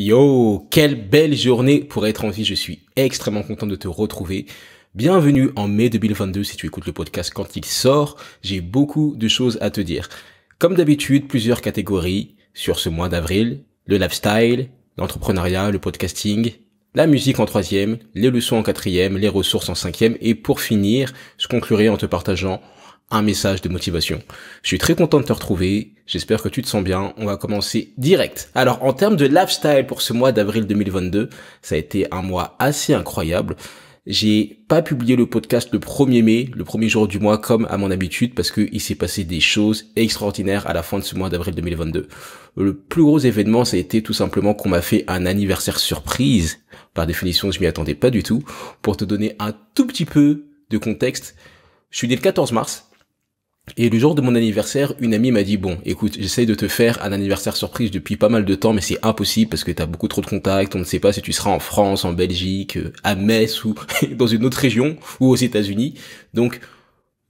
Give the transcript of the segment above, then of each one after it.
Yo, quelle belle journée pour être en vie. Je suis extrêmement content de te retrouver. Bienvenue en mai 2022 si tu écoutes le podcast quand il sort. J'ai beaucoup de choses à te dire. Comme d'habitude, plusieurs catégories sur ce mois d'avril. Le lifestyle, l'entrepreneuriat, le podcasting, la musique en troisième, les leçons en quatrième, les ressources en cinquième et pour finir, je conclurai en te partageant un message de motivation. Je suis très content de te retrouver. J'espère que tu te sens bien. On va commencer direct. Alors, en termes de lifestyle pour ce mois d'avril 2022, ça a été un mois assez incroyable. J'ai pas publié le podcast le 1er mai, le premier jour du mois, comme à mon habitude, parce qu'il s'est passé des choses extraordinaires à la fin de ce mois d'avril 2022. Le plus gros événement, ça a été tout simplement qu'on m'a fait un anniversaire surprise. Par définition, je m'y attendais pas du tout. Pour te donner un tout petit peu de contexte, je suis né le 14 mars, et le jour de mon anniversaire, une amie m'a dit bon, écoute, j'essaie de te faire un anniversaire surprise depuis pas mal de temps, mais c'est impossible parce que t'as beaucoup trop de contacts. On ne sait pas si tu seras en France, en Belgique, euh, à Metz ou dans une autre région ou aux États-Unis. Donc,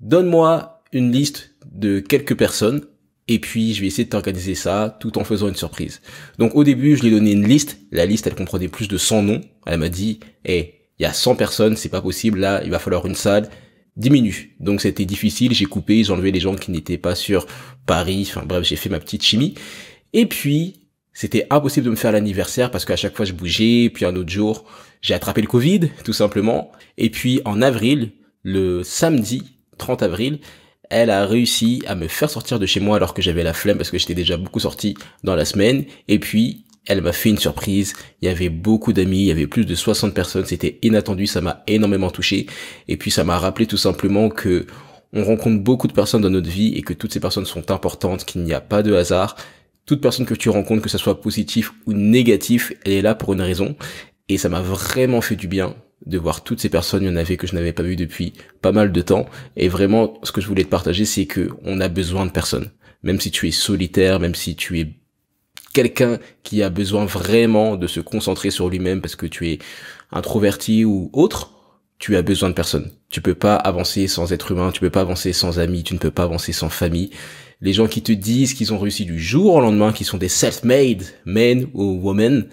donne-moi une liste de quelques personnes et puis je vais essayer de t'organiser ça tout en faisant une surprise. Donc au début, je lui ai donné une liste. La liste, elle comprenait plus de 100 noms. Elle m'a dit, Eh, il y a 100 personnes, c'est pas possible. Là, il va falloir une salle diminue. Donc c'était difficile, j'ai coupé, j'ai enlevé les gens qui n'étaient pas sur Paris, enfin bref, j'ai fait ma petite chimie. Et puis, c'était impossible de me faire l'anniversaire parce qu'à chaque fois je bougeais, puis un autre jour, j'ai attrapé le Covid, tout simplement. Et puis en avril, le samedi 30 avril, elle a réussi à me faire sortir de chez moi alors que j'avais la flemme parce que j'étais déjà beaucoup sorti dans la semaine. Et puis, elle m'a fait une surprise. Il y avait beaucoup d'amis, il y avait plus de 60 personnes, c'était inattendu, ça m'a énormément touché. Et puis ça m'a rappelé tout simplement que on rencontre beaucoup de personnes dans notre vie et que toutes ces personnes sont importantes, qu'il n'y a pas de hasard. Toute personne que tu rencontres, que ce soit positif ou négatif, elle est là pour une raison. Et ça m'a vraiment fait du bien de voir toutes ces personnes, il y en avait que je n'avais pas vu depuis pas mal de temps. Et vraiment, ce que je voulais te partager, c'est que on a besoin de personnes. Même si tu es solitaire, même si tu es quelqu'un qui a besoin vraiment de se concentrer sur lui-même parce que tu es introverti ou autre, tu as besoin de personne. Tu peux pas avancer sans être humain, tu peux pas avancer sans amis, tu ne peux pas avancer sans famille. Les gens qui te disent qu'ils ont réussi du jour au lendemain, qui sont des self-made men ou women,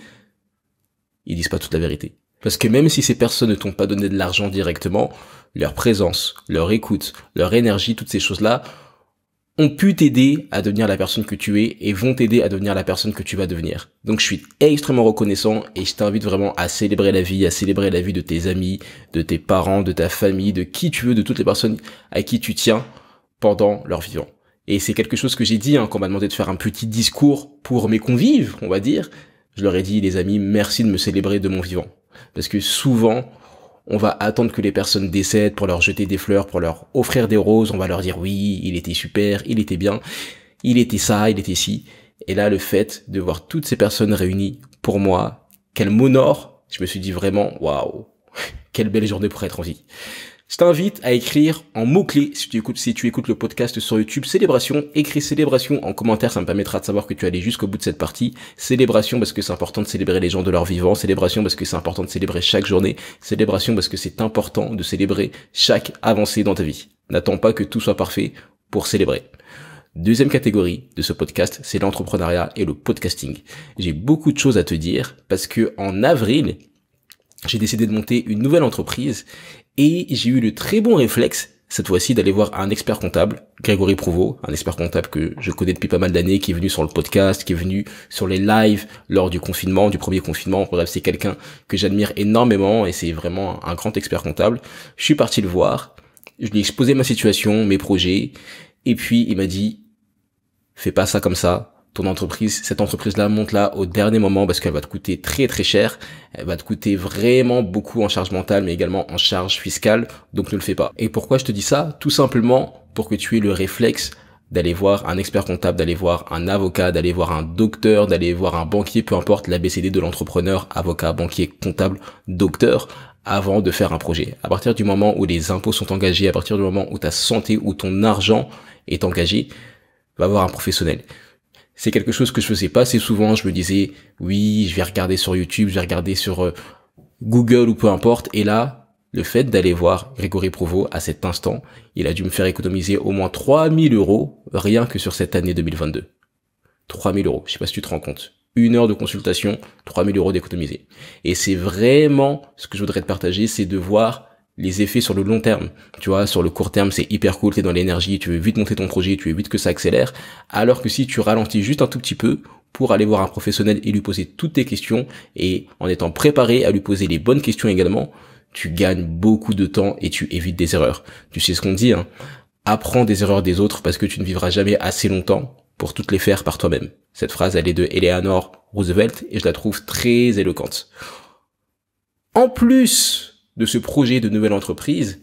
ils disent pas toute la vérité. Parce que même si ces personnes ne t'ont pas donné de l'argent directement, leur présence, leur écoute, leur énergie, toutes ces choses-là ont pu t'aider à devenir la personne que tu es et vont t'aider à devenir la personne que tu vas devenir. Donc je suis extrêmement reconnaissant et je t'invite vraiment à célébrer la vie, à célébrer la vie de tes amis, de tes parents, de ta famille, de qui tu veux, de toutes les personnes à qui tu tiens pendant leur vivant. Et c'est quelque chose que j'ai dit hein, quand on m'a demandé de faire un petit discours pour mes convives, on va dire. Je leur ai dit, les amis, merci de me célébrer de mon vivant. Parce que souvent, on va attendre que les personnes décèdent pour leur jeter des fleurs, pour leur offrir des roses, on va leur dire oui, il était super, il était bien, il était ça, il était ci. Et là, le fait de voir toutes ces personnes réunies pour moi, quel m'honorent, je me suis dit vraiment, waouh, quelle belle journée pour être en vie. Je t'invite à écrire en mots-clés, si tu écoutes, le podcast sur YouTube, célébration, écris célébration en commentaire, ça me permettra de savoir que tu es allé jusqu'au bout de cette partie. Célébration parce que c'est important de célébrer les gens de leur vivant, célébration parce que c'est important de célébrer chaque journée, célébration parce que c'est important de célébrer chaque avancée dans ta vie. N'attends pas que tout soit parfait pour célébrer. Deuxième catégorie de ce podcast, c'est l'entrepreneuriat et le podcasting. J'ai beaucoup de choses à te dire parce que en avril, j'ai décidé de monter une nouvelle entreprise et j'ai eu le très bon réflexe cette fois-ci d'aller voir un expert comptable, Grégory Prouveau, un expert comptable que je connais depuis pas mal d'années, qui est venu sur le podcast, qui est venu sur les lives lors du confinement, du premier confinement. Bref, c'est quelqu'un que j'admire énormément et c'est vraiment un grand expert comptable. Je suis parti le voir, je lui ai exposé ma situation, mes projets, et puis il m'a dit, fais pas ça comme ça, ton entreprise, cette entreprise-là monte là au dernier moment parce qu'elle va te coûter très très cher, elle va te coûter vraiment beaucoup en charge mentale mais également en charge fiscale, donc ne le fais pas. Et pourquoi je te dis ça Tout simplement pour que tu aies le réflexe d'aller voir un expert comptable, d'aller voir un avocat, d'aller voir un docteur, d'aller voir un banquier, peu importe l'ABCD de l'entrepreneur, avocat, banquier, comptable, docteur, avant de faire un projet. À partir du moment où les impôts sont engagés, à partir du moment où ta santé ou ton argent est engagé, va voir un professionnel c'est quelque chose que je faisais pas assez souvent. Je me disais, oui, je vais regarder sur YouTube, je vais regarder sur euh, Google ou peu importe. Et là, le fait d'aller voir Grégory Provo à cet instant, il a dû me faire économiser au moins 3000 euros rien que sur cette année 2022. 3000 euros, je sais pas si tu te rends compte. Une heure de consultation, 3000 euros d'économiser. Et c'est vraiment ce que je voudrais te partager, c'est de voir les effets sur le long terme. Tu vois, sur le court terme, c'est hyper cool, t'es dans l'énergie, tu veux vite monter ton projet, tu veux vite que ça accélère. Alors que si tu ralentis juste un tout petit peu pour aller voir un professionnel et lui poser toutes tes questions et en étant préparé à lui poser les bonnes questions également, tu gagnes beaucoup de temps et tu évites des erreurs. Tu sais ce qu'on dit, hein. Apprends des erreurs des autres parce que tu ne vivras jamais assez longtemps pour toutes les faire par toi-même. Cette phrase, elle est de Eleanor Roosevelt et je la trouve très éloquente. En plus, de ce projet de nouvelle entreprise,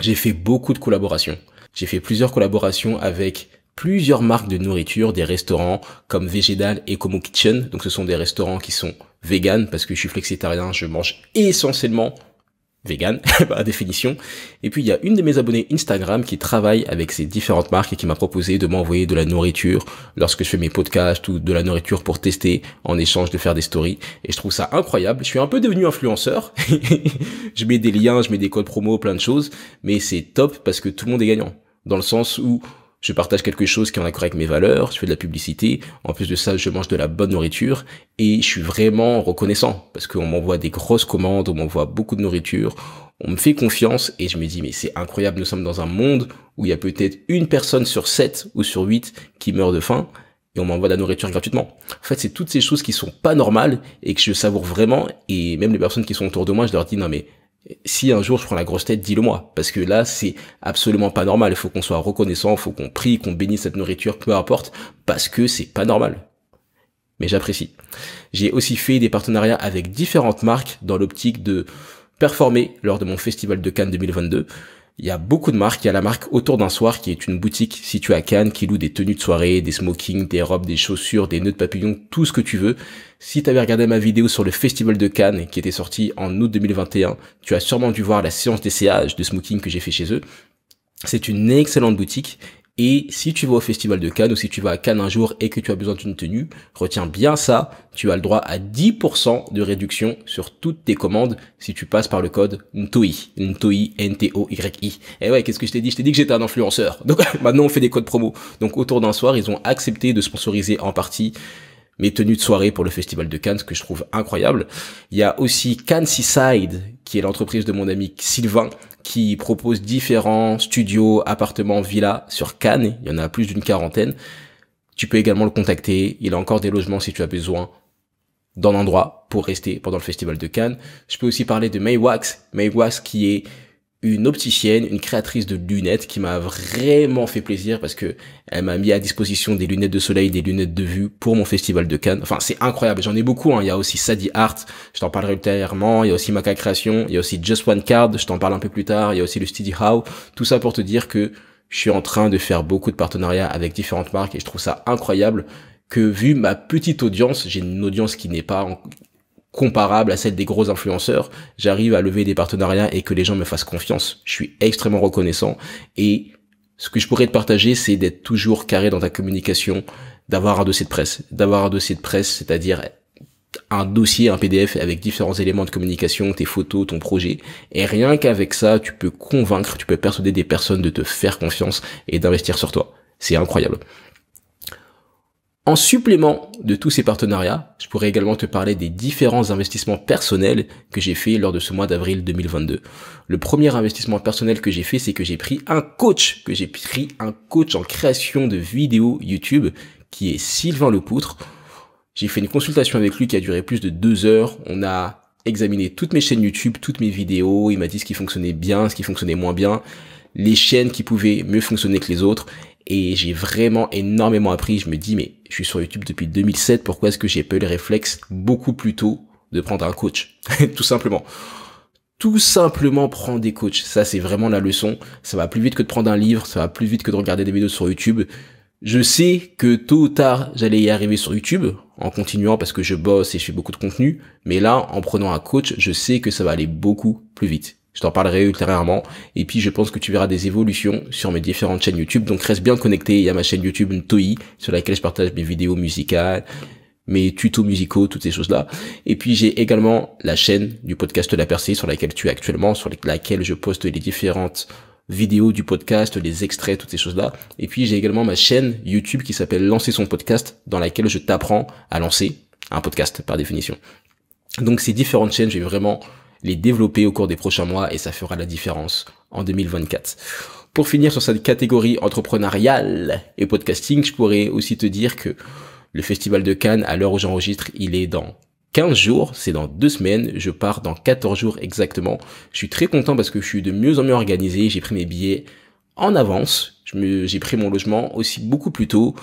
j'ai fait beaucoup de collaborations. J'ai fait plusieurs collaborations avec plusieurs marques de nourriture, des restaurants comme Végédal et Como Kitchen. Donc ce sont des restaurants qui sont vegan parce que je suis flexitarien, je mange essentiellement vegan, par définition. Et puis il y a une de mes abonnées Instagram qui travaille avec ces différentes marques et qui m'a proposé de m'envoyer de la nourriture lorsque je fais mes podcasts ou de la nourriture pour tester en échange de faire des stories. Et je trouve ça incroyable. Je suis un peu devenu influenceur. je mets des liens, je mets des codes promo, plein de choses. Mais c'est top parce que tout le monde est gagnant. Dans le sens où je partage quelque chose qui est en accord avec mes valeurs, je fais de la publicité, en plus de ça, je mange de la bonne nourriture et je suis vraiment reconnaissant parce qu'on m'envoie des grosses commandes, on m'envoie beaucoup de nourriture, on me fait confiance et je me dis mais c'est incroyable, nous sommes dans un monde où il y a peut-être une personne sur sept ou sur huit qui meurt de faim et on m'envoie de la nourriture gratuitement. En fait, c'est toutes ces choses qui sont pas normales et que je savoure vraiment et même les personnes qui sont autour de moi, je leur dis non mais si un jour je prends la grosse tête, dis-le-moi, parce que là, c'est absolument pas normal. Il faut qu'on soit reconnaissant, il faut qu'on prie, qu'on bénisse cette nourriture, peu importe, parce que c'est pas normal. Mais j'apprécie. J'ai aussi fait des partenariats avec différentes marques dans l'optique de performer lors de mon festival de Cannes 2022. Il y a beaucoup de marques. Il y a la marque Autour d'un soir qui est une boutique située à Cannes qui loue des tenues de soirée, des smokings, des robes, des chaussures, des nœuds de papillon, tout ce que tu veux. Si tu avais regardé ma vidéo sur le Festival de Cannes qui était sorti en août 2021, tu as sûrement dû voir la séance d'essayage de smoking que j'ai fait chez eux. C'est une excellente boutique et si tu vas au Festival de Cannes ou si tu vas à Cannes un jour et que tu as besoin d'une tenue, retiens bien ça, tu as le droit à 10% de réduction sur toutes tes commandes si tu passes par le code NTOI. NTOI, N-T-O-Y-I. Et eh ouais, qu'est-ce que je t'ai dit Je t'ai dit que j'étais un influenceur. Donc maintenant on fait des codes promo. Donc autour d'un soir, ils ont accepté de sponsoriser en partie mes tenues de soirée pour le festival de Cannes que je trouve incroyable. Il y a aussi Cannes Seaside qui est l'entreprise de mon ami Sylvain qui propose différents studios, appartements, villas sur Cannes. Il y en a plus d'une quarantaine. Tu peux également le contacter. Il a encore des logements si tu as besoin d'un endroit pour rester pendant le festival de Cannes. Je peux aussi parler de Maywax. Maywax qui est une opticienne, une créatrice de lunettes qui m'a vraiment fait plaisir parce que elle m'a mis à disposition des lunettes de soleil, des lunettes de vue pour mon festival de Cannes. Enfin, c'est incroyable. J'en ai beaucoup. Hein. Il y a aussi Sadi Art, je t'en parlerai ultérieurement. Il y a aussi Maca Création. Il y a aussi Just One Card, je t'en parle un peu plus tard. Il y a aussi le Steady How. Tout ça pour te dire que je suis en train de faire beaucoup de partenariats avec différentes marques et je trouve ça incroyable que vu ma petite audience, j'ai une audience qui n'est pas comparable à celle des gros influenceurs, j'arrive à lever des partenariats et que les gens me fassent confiance. Je suis extrêmement reconnaissant et ce que je pourrais te partager, c'est d'être toujours carré dans ta communication, d'avoir un dossier de presse, d'avoir un dossier de presse, c'est-à-dire un dossier, un PDF avec différents éléments de communication, tes photos, ton projet. Et rien qu'avec ça, tu peux convaincre, tu peux persuader des personnes de te faire confiance et d'investir sur toi. C'est incroyable. En supplément de tous ces partenariats, je pourrais également te parler des différents investissements personnels que j'ai fait lors de ce mois d'avril 2022. Le premier investissement personnel que j'ai fait, c'est que j'ai pris un coach, que j'ai pris un coach en création de vidéos YouTube, qui est Sylvain Lepoutre. J'ai fait une consultation avec lui qui a duré plus de deux heures. On a examiné toutes mes chaînes YouTube, toutes mes vidéos. Il m'a dit ce qui fonctionnait bien, ce qui fonctionnait moins bien, les chaînes qui pouvaient mieux fonctionner que les autres et j'ai vraiment énormément appris. Je me dis, mais je suis sur YouTube depuis 2007, pourquoi est-ce que j'ai pas eu le réflexe beaucoup plus tôt de prendre un coach Tout simplement. Tout simplement prendre des coachs. Ça, c'est vraiment la leçon. Ça va plus vite que de prendre un livre, ça va plus vite que de regarder des vidéos sur YouTube. Je sais que tôt ou tard, j'allais y arriver sur YouTube, en continuant parce que je bosse et je fais beaucoup de contenu. Mais là, en prenant un coach, je sais que ça va aller beaucoup plus vite. Je t'en parlerai ultérieurement. Et puis, je pense que tu verras des évolutions sur mes différentes chaînes YouTube. Donc, reste bien connecté. Il ma chaîne YouTube Toi, sur laquelle je partage mes vidéos musicales, mes tutos musicaux, toutes ces choses-là. Et puis j'ai également la chaîne du podcast La Percée sur laquelle tu es actuellement, sur laquelle je poste les différentes vidéos du podcast, les extraits, toutes ces choses-là. Et puis j'ai également ma chaîne YouTube qui s'appelle Lancer son podcast, dans laquelle je t'apprends à lancer un podcast par définition. Donc ces différentes chaînes, j'ai vraiment les développer au cours des prochains mois et ça fera la différence en 2024. Pour finir sur cette catégorie entrepreneuriale et podcasting, je pourrais aussi te dire que le Festival de Cannes, à l'heure où j'enregistre, il est dans 15 jours, c'est dans deux semaines, je pars dans 14 jours exactement. Je suis très content parce que je suis de mieux en mieux organisé, j'ai pris mes billets en avance, j'ai pris mon logement aussi beaucoup plus tôt.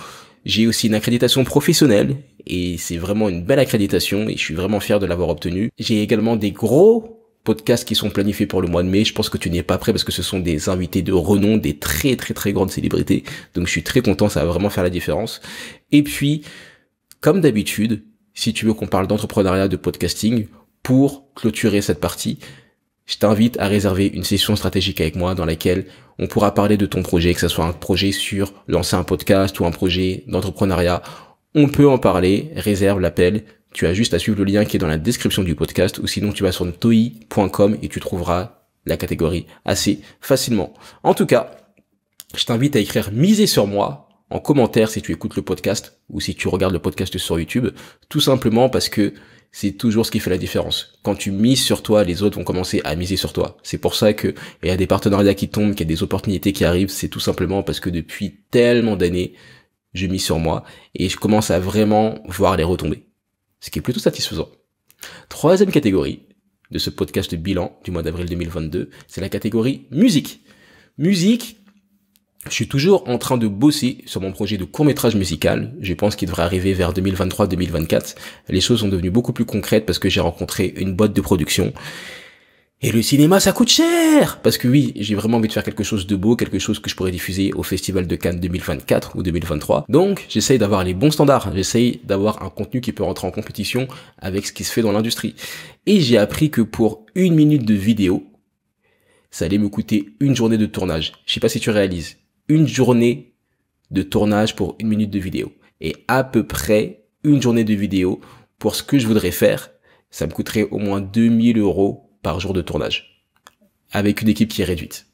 J'ai aussi une accréditation professionnelle et c'est vraiment une belle accréditation et je suis vraiment fier de l'avoir obtenu. J'ai également des gros podcasts qui sont planifiés pour le mois de mai. Je pense que tu n'y es pas prêt parce que ce sont des invités de renom, des très très très grandes célébrités. Donc je suis très content, ça va vraiment faire la différence. Et puis, comme d'habitude, si tu veux qu'on parle d'entrepreneuriat, de podcasting, pour clôturer cette partie, je t'invite à réserver une session stratégique avec moi dans laquelle on pourra parler de ton projet, que ce soit un projet sur lancer un podcast ou un projet d'entrepreneuriat on peut en parler, réserve l'appel, tu as juste à suivre le lien qui est dans la description du podcast ou sinon tu vas sur toi.com et tu trouveras la catégorie assez facilement. En tout cas, je t'invite à écrire miser sur moi en commentaire si tu écoutes le podcast ou si tu regardes le podcast sur YouTube, tout simplement parce que c'est toujours ce qui fait la différence. Quand tu mises sur toi, les autres vont commencer à miser sur toi. C'est pour ça que il y a des partenariats qui tombent, qu'il y a des opportunités qui arrivent, c'est tout simplement parce que depuis tellement d'années, j'ai mis sur moi et je commence à vraiment voir les retombées. Ce qui est plutôt satisfaisant. Troisième catégorie de ce podcast bilan du mois d'avril 2022, c'est la catégorie musique. Musique, je suis toujours en train de bosser sur mon projet de court-métrage musical. Je pense qu'il devrait arriver vers 2023-2024. Les choses sont devenues beaucoup plus concrètes parce que j'ai rencontré une boîte de production et le cinéma, ça coûte cher Parce que oui, j'ai vraiment envie de faire quelque chose de beau, quelque chose que je pourrais diffuser au Festival de Cannes 2024 ou 2023. Donc, j'essaye d'avoir les bons standards, j'essaye d'avoir un contenu qui peut rentrer en compétition avec ce qui se fait dans l'industrie. Et j'ai appris que pour une minute de vidéo, ça allait me coûter une journée de tournage. Je sais pas si tu réalises. Une journée de tournage pour une minute de vidéo. Et à peu près une journée de vidéo pour ce que je voudrais faire, ça me coûterait au moins 2000 euros par jour de tournage, avec une équipe qui est réduite.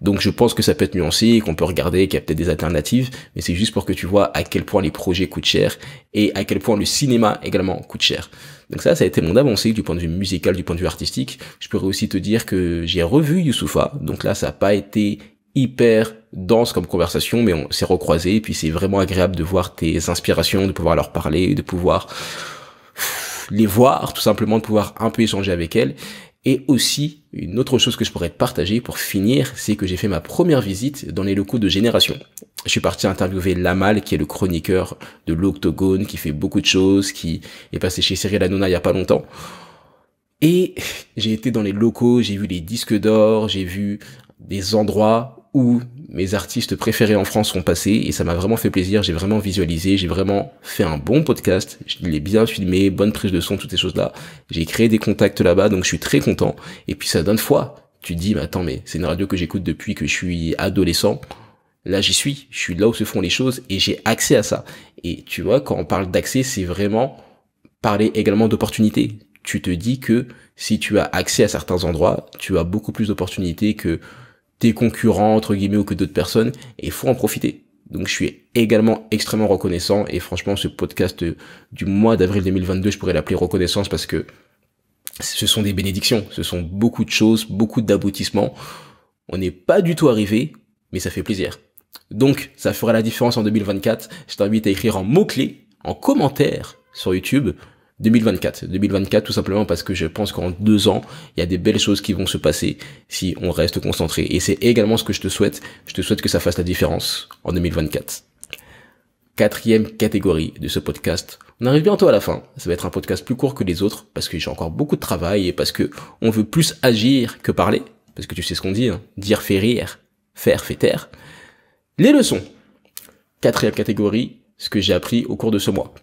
Donc je pense que ça peut être nuancé, qu'on peut regarder, qu'il y a peut-être des alternatives, mais c'est juste pour que tu vois à quel point les projets coûtent cher et à quel point le cinéma également coûte cher. Donc ça, ça a été mon avancée du point de vue musical, du point de vue artistique. Je pourrais aussi te dire que j'ai revu Youssoufa, donc là ça n'a pas été hyper dense comme conversation, mais on s'est recroisé, et puis c'est vraiment agréable de voir tes inspirations, de pouvoir leur parler, de pouvoir les voir, tout simplement de pouvoir un peu échanger avec elles. Et aussi, une autre chose que je pourrais te partager pour finir, c'est que j'ai fait ma première visite dans les locaux de Génération. Je suis parti interviewer Lamal, qui est le chroniqueur de l'Octogone, qui fait beaucoup de choses, qui est passé chez Cyril Hanouna il n'y a pas longtemps. Et j'ai été dans les locaux, j'ai vu les disques d'or, j'ai vu des endroits où mes artistes préférés en France sont passés et ça m'a vraiment fait plaisir, j'ai vraiment visualisé, j'ai vraiment fait un bon podcast, je l'ai bien filmé, bonne prise de son, toutes ces choses-là. J'ai créé des contacts là-bas, donc je suis très content. Et puis ça donne foi. Tu dis, mais attends, mais c'est une radio que j'écoute depuis que je suis adolescent. Là, j'y suis, je suis là où se font les choses et j'ai accès à ça. Et tu vois, quand on parle d'accès, c'est vraiment parler également d'opportunités. Tu te dis que si tu as accès à certains endroits, tu as beaucoup plus d'opportunités que tes concurrents, entre guillemets, ou que d'autres personnes, et il faut en profiter. Donc je suis également extrêmement reconnaissant, et franchement, ce podcast du mois d'avril 2022, je pourrais l'appeler reconnaissance parce que ce sont des bénédictions, ce sont beaucoup de choses, beaucoup d'aboutissements. On n'est pas du tout arrivé, mais ça fait plaisir. Donc, ça fera la différence en 2024. Je t'invite à écrire en mots-clés, en commentaire sur YouTube, 2024. 2024 tout simplement parce que je pense qu'en deux ans, il y a des belles choses qui vont se passer si on reste concentré. Et c'est également ce que je te souhaite. Je te souhaite que ça fasse la différence en 2024. Quatrième catégorie de ce podcast. On arrive bientôt à la fin. Ça va être un podcast plus court que les autres parce que j'ai encore beaucoup de travail et parce que on veut plus agir que parler. Parce que tu sais ce qu'on dit, hein. dire fait rire, faire fait taire. Les leçons. Quatrième catégorie, ce que j'ai appris au cours de ce mois.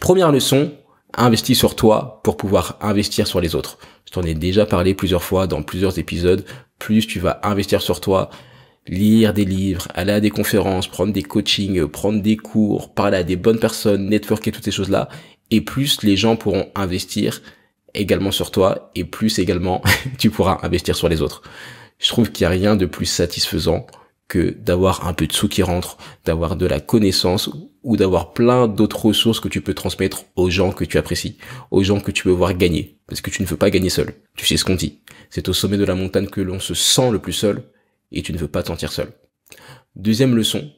Première leçon, investis sur toi pour pouvoir investir sur les autres. Je t'en ai déjà parlé plusieurs fois dans plusieurs épisodes. Plus tu vas investir sur toi, lire des livres, aller à des conférences, prendre des coachings, prendre des cours, parler à des bonnes personnes, networker, toutes ces choses-là. Et plus les gens pourront investir également sur toi et plus également tu pourras investir sur les autres. Je trouve qu'il n'y a rien de plus satisfaisant que d'avoir un peu de sous qui rentre, d'avoir de la connaissance ou d'avoir plein d'autres ressources que tu peux transmettre aux gens que tu apprécies, aux gens que tu peux voir gagner, parce que tu ne veux pas gagner seul. Tu sais ce qu'on dit. C'est au sommet de la montagne que l'on se sent le plus seul et tu ne veux pas t'en sentir seul. Deuxième leçon,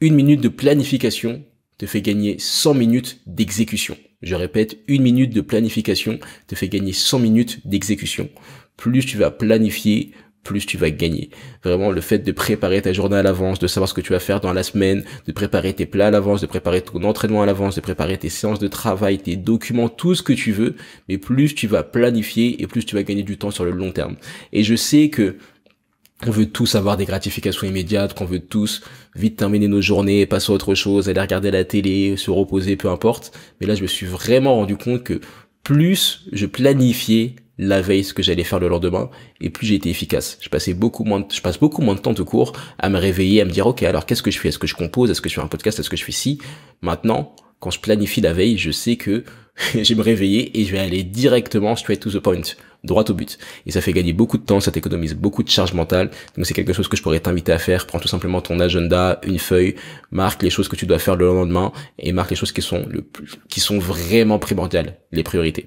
une minute de planification te fait gagner 100 minutes d'exécution. Je répète, une minute de planification te fait gagner 100 minutes d'exécution. Plus tu vas planifier, plus tu vas gagner. Vraiment, le fait de préparer ta journée à l'avance, de savoir ce que tu vas faire dans la semaine, de préparer tes plats à l'avance, de préparer ton entraînement à l'avance, de préparer tes séances de travail, tes documents, tout ce que tu veux, mais plus tu vas planifier et plus tu vas gagner du temps sur le long terme. Et je sais que on veut tous avoir des gratifications immédiates, qu'on veut tous vite terminer nos journées, passer à autre chose, aller regarder la télé, se reposer, peu importe. Mais là, je me suis vraiment rendu compte que plus je planifiais la veille ce que j'allais faire le lendemain et plus j'ai été efficace. Je passais beaucoup moins je passe beaucoup moins de temps de cours à me réveiller, à me dire OK, alors qu'est-ce que je fais Est-ce que je compose Est-ce que je fais un podcast Est-ce que je suis ci Maintenant, quand je planifie la veille, je sais que je vais me réveiller et je vais aller directement straight to the point, droit au but. Et ça fait gagner beaucoup de temps, ça t'économise beaucoup de charge mentale. Donc c'est quelque chose que je pourrais t'inviter à faire. Prends tout simplement ton agenda, une feuille, marque les choses que tu dois faire le lendemain et marque les choses qui sont le plus, qui sont vraiment primordiales, les priorités.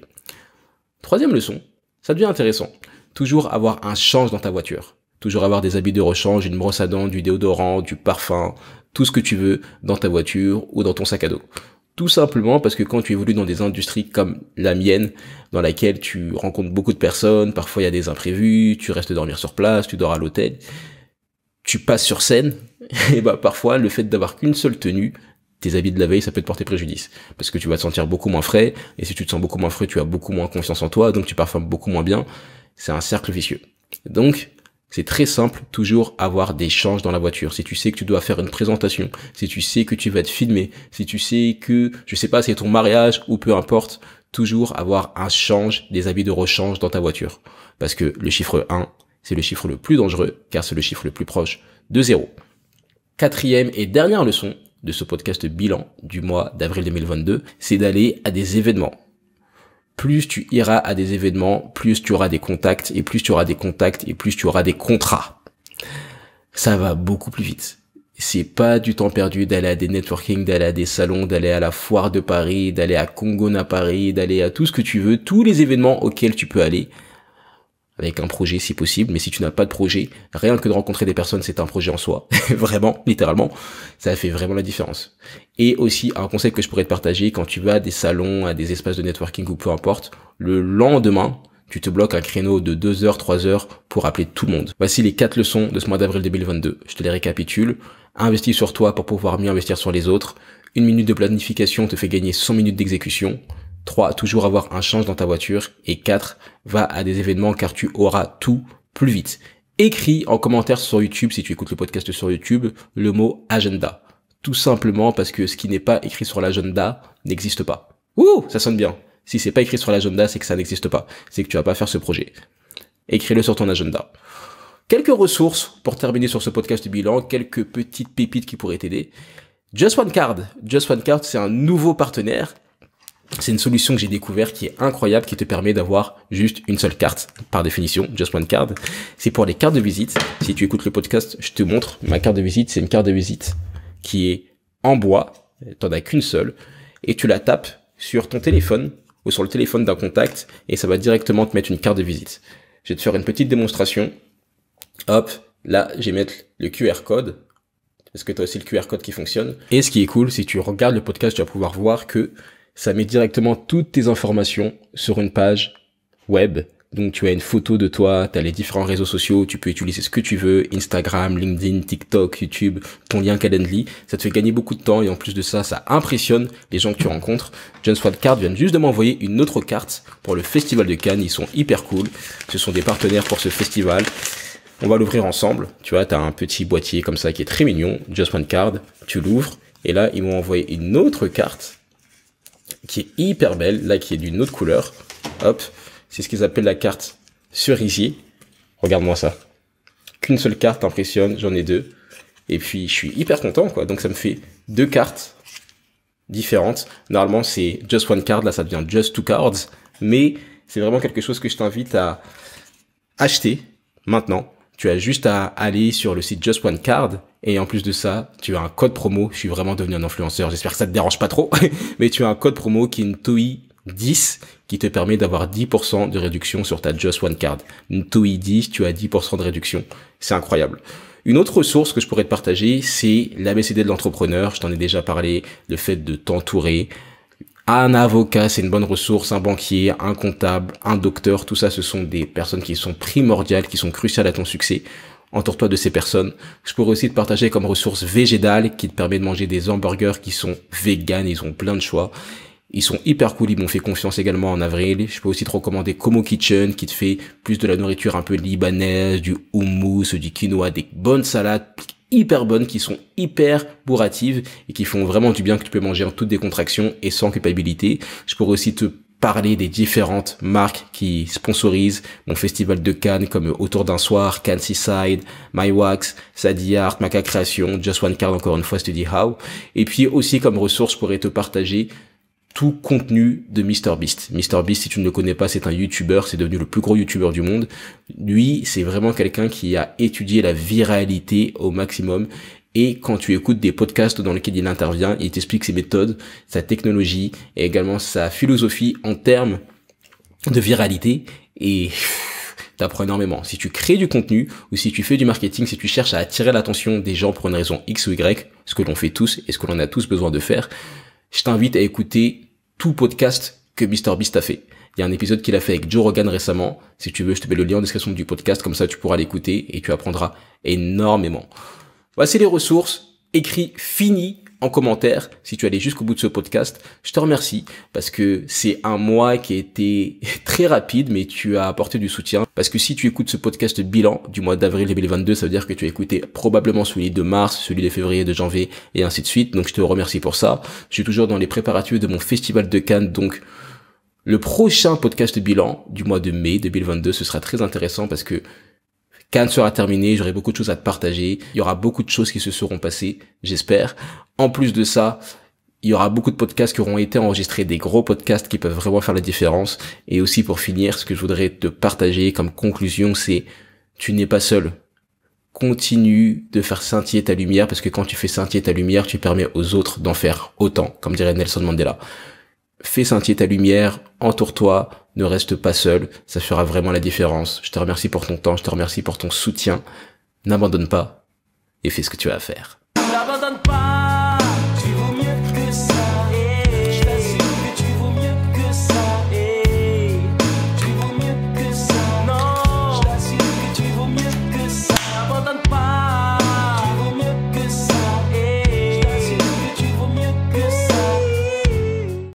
Troisième leçon, ça devient intéressant. Toujours avoir un change dans ta voiture. Toujours avoir des habits de rechange, une brosse à dents, du déodorant, du parfum, tout ce que tu veux dans ta voiture ou dans ton sac à dos. Tout simplement parce que quand tu évolues dans des industries comme la mienne, dans laquelle tu rencontres beaucoup de personnes, parfois il y a des imprévus, tu restes dormir sur place, tu dors à l'hôtel, tu passes sur scène, et bah parfois le fait d'avoir qu'une seule tenue tes habits de la veille, ça peut te porter préjudice. Parce que tu vas te sentir beaucoup moins frais, et si tu te sens beaucoup moins frais, tu as beaucoup moins confiance en toi, donc tu parfumes beaucoup moins bien. C'est un cercle vicieux. Donc, c'est très simple, toujours avoir des changes dans la voiture. Si tu sais que tu dois faire une présentation, si tu sais que tu vas te filmer, si tu sais que, je sais pas, c'est ton mariage ou peu importe, toujours avoir un change, des habits de rechange dans ta voiture. Parce que le chiffre 1, c'est le chiffre le plus dangereux, car c'est le chiffre le plus proche de 0. Quatrième et dernière leçon, de ce podcast bilan du mois d'avril 2022, c'est d'aller à des événements. Plus tu iras à des événements, plus tu auras des contacts, et plus tu auras des contacts, et plus tu auras des contrats. Ça va beaucoup plus vite. C'est pas du temps perdu d'aller à des networking, d'aller à des salons, d'aller à la foire de Paris, d'aller à Congona à Paris, d'aller à tout ce que tu veux, tous les événements auxquels tu peux aller avec un projet si possible, mais si tu n'as pas de projet, rien que de rencontrer des personnes, c'est un projet en soi. vraiment, littéralement, ça fait vraiment la différence. Et aussi, un conseil que je pourrais te partager, quand tu vas à des salons, à des espaces de networking ou peu importe, le lendemain, tu te bloques un créneau de 2 heures, 3 heures pour appeler tout le monde. Voici les quatre leçons de ce mois d'avril 2022. Je te les récapitule. Investis sur toi pour pouvoir mieux investir sur les autres. Une minute de planification te fait gagner 100 minutes d'exécution. 3. Toujours avoir un change dans ta voiture. Et 4. Va à des événements car tu auras tout plus vite. Écris en commentaire sur YouTube, si tu écoutes le podcast sur YouTube, le mot agenda. Tout simplement parce que ce qui n'est pas écrit sur l'agenda n'existe pas. Ouh, ça sonne bien. Si c'est pas écrit sur l'agenda, c'est que ça n'existe pas. C'est que tu vas pas faire ce projet. Écris-le sur ton agenda. Quelques ressources pour terminer sur ce podcast bilan, quelques petites pépites qui pourraient t'aider. Just One Card. Just One Card, c'est un nouveau partenaire c'est une solution que j'ai découvert qui est incroyable, qui te permet d'avoir juste une seule carte, par définition, just one card. C'est pour les cartes de visite. Si tu écoutes le podcast, je te montre. Ma carte de visite, c'est une carte de visite qui est en bois. T'en as qu'une seule. Et tu la tapes sur ton téléphone ou sur le téléphone d'un contact et ça va directement te mettre une carte de visite. Je vais te faire une petite démonstration. Hop, là, je vais mettre le QR code parce que tu aussi le QR code qui fonctionne. Et ce qui est cool, si tu regardes le podcast, tu vas pouvoir voir que ça met directement toutes tes informations sur une page web. Donc tu as une photo de toi, tu as les différents réseaux sociaux, tu peux utiliser ce que tu veux, Instagram, LinkedIn, TikTok, YouTube, ton lien Calendly, ça te fait gagner beaucoup de temps et en plus de ça, ça impressionne les gens que tu rencontres. John Card vient juste de m'envoyer une autre carte pour le Festival de Cannes, ils sont hyper cool, ce sont des partenaires pour ce festival. On va l'ouvrir ensemble, tu vois, tu as un petit boîtier comme ça qui est très mignon, Just One Card, tu l'ouvres, et là ils m'ont envoyé une autre carte qui est hyper belle, là, qui est d'une autre couleur. Hop, c'est ce qu'ils appellent la carte cerisier. Regarde-moi ça. Qu'une seule carte impressionne, j'en ai deux. Et puis, je suis hyper content, quoi. Donc, ça me fait deux cartes différentes. Normalement, c'est just one card, là, ça devient just two cards. Mais c'est vraiment quelque chose que je t'invite à acheter maintenant. Tu as juste à aller sur le site Just One Card et en plus de ça, tu as un code promo. Je suis vraiment devenu un influenceur. J'espère que ça te dérange pas trop. Mais tu as un code promo qui est une TOI 10 qui te permet d'avoir 10% de réduction sur ta Just One Card. Une TOI 10, tu as 10% de réduction. C'est incroyable. Une autre ressource que je pourrais te partager, c'est la l'ABCD de l'entrepreneur. Je t'en ai déjà parlé. Le fait de t'entourer. Un avocat, c'est une bonne ressource, un banquier, un comptable, un docteur, tout ça, ce sont des personnes qui sont primordiales, qui sont cruciales à ton succès entoure-toi de ces personnes. Je pourrais aussi te partager comme ressource végétale qui te permet de manger des hamburgers qui sont vegan, ils ont plein de choix. Ils sont hyper cool, ils m'ont fait confiance également en avril. Je peux aussi te recommander Como Kitchen qui te fait plus de la nourriture un peu libanaise, du houmous, du quinoa, des bonnes salades hyper bonnes qui sont hyper bourratives et qui font vraiment du bien que tu peux manger en toute décontraction et sans culpabilité. Je pourrais aussi te parler des différentes marques qui sponsorisent mon festival de Cannes comme Autour d'un soir, Cannes Seaside, My Wax, Sadie Art, Maca Création, Just One Card encore une fois Study How. Et puis aussi comme ressource pour te partager tout contenu de Beast. Mr Beast, si tu ne le connais pas, c'est un YouTuber, c'est devenu le plus gros YouTuber du monde. Lui, c'est vraiment quelqu'un qui a étudié la viralité au maximum et quand tu écoutes des podcasts dans lesquels il intervient, il t'explique ses méthodes, sa technologie et également sa philosophie en termes de viralité. Et t'apprends énormément. Si tu crées du contenu ou si tu fais du marketing, si tu cherches à attirer l'attention des gens pour une raison X ou Y, ce que l'on fait tous et ce que l'on a tous besoin de faire, je t'invite à écouter tout podcast que MrBeast a fait. Il y a un épisode qu'il a fait avec Joe Rogan récemment. Si tu veux, je te mets le lien en description du podcast, comme ça tu pourras l'écouter et tu apprendras énormément. Voici les ressources. Écris fini en commentaire si tu allé jusqu'au bout de ce podcast. Je te remercie parce que c'est un mois qui a été très rapide, mais tu as apporté du soutien. Parce que si tu écoutes ce podcast bilan du mois d'avril 2022, ça veut dire que tu as écouté probablement celui de mars, celui de février, de janvier et ainsi de suite. Donc je te remercie pour ça. Je suis toujours dans les préparatifs de mon festival de Cannes, donc le prochain podcast bilan du mois de mai 2022, ce sera très intéressant parce que Cannes sera terminé, j'aurai beaucoup de choses à te partager, il y aura beaucoup de choses qui se seront passées, j'espère. En plus de ça, il y aura beaucoup de podcasts qui auront été enregistrés, des gros podcasts qui peuvent vraiment faire la différence. Et aussi pour finir, ce que je voudrais te partager comme conclusion, c'est tu n'es pas seul. Continue de faire scintiller ta lumière parce que quand tu fais scintiller ta lumière, tu permets aux autres d'en faire autant, comme dirait Nelson Mandela. Fais scintiller ta lumière, entoure-toi, ne reste pas seul, ça fera vraiment la différence. Je te remercie pour ton temps, je te remercie pour ton soutien. N'abandonne pas et fais ce que tu as à faire.